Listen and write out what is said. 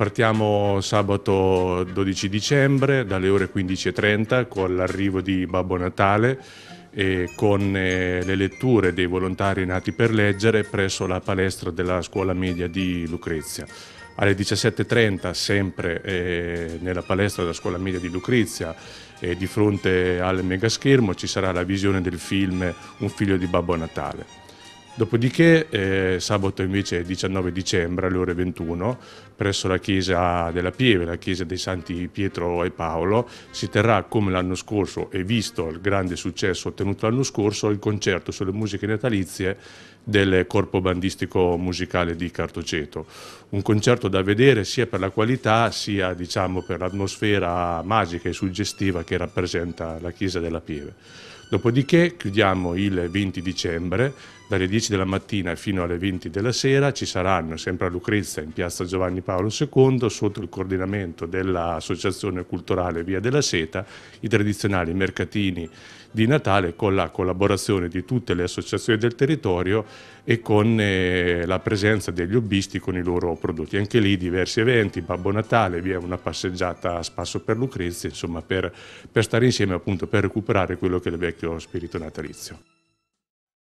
Partiamo sabato 12 dicembre dalle ore 15.30 con l'arrivo di Babbo Natale e con eh, le letture dei volontari nati per leggere presso la palestra della scuola media di Lucrezia. Alle 17.30, sempre eh, nella palestra della scuola media di Lucrezia, eh, di fronte al megaschermo, ci sarà la visione del film Un figlio di Babbo Natale. Dopodiché eh, sabato invece 19 dicembre alle ore 21 presso la chiesa della Pieve, la chiesa dei Santi Pietro e Paolo, si terrà come l'anno scorso e visto il grande successo ottenuto l'anno scorso il concerto sulle musiche natalizie del corpo bandistico musicale di Cartoceto. Un concerto da vedere sia per la qualità sia diciamo, per l'atmosfera magica e suggestiva che rappresenta la chiesa della Pieve. Dopodiché chiudiamo il 20 dicembre, dalle 10 della mattina fino alle 20 della sera ci saranno sempre a Lucrezia in piazza Giovanni Paolo II, sotto il coordinamento dell'Associazione Culturale Via della Seta, i tradizionali mercatini di Natale con la collaborazione di tutte le associazioni del territorio e con eh, la presenza degli hobbisti con i loro prodotti. Anche lì diversi eventi, Babbo Natale, vi è una passeggiata a spasso per Lucrezia, insomma per, per stare insieme appunto per recuperare quello che le vecchie più spirito natalizio.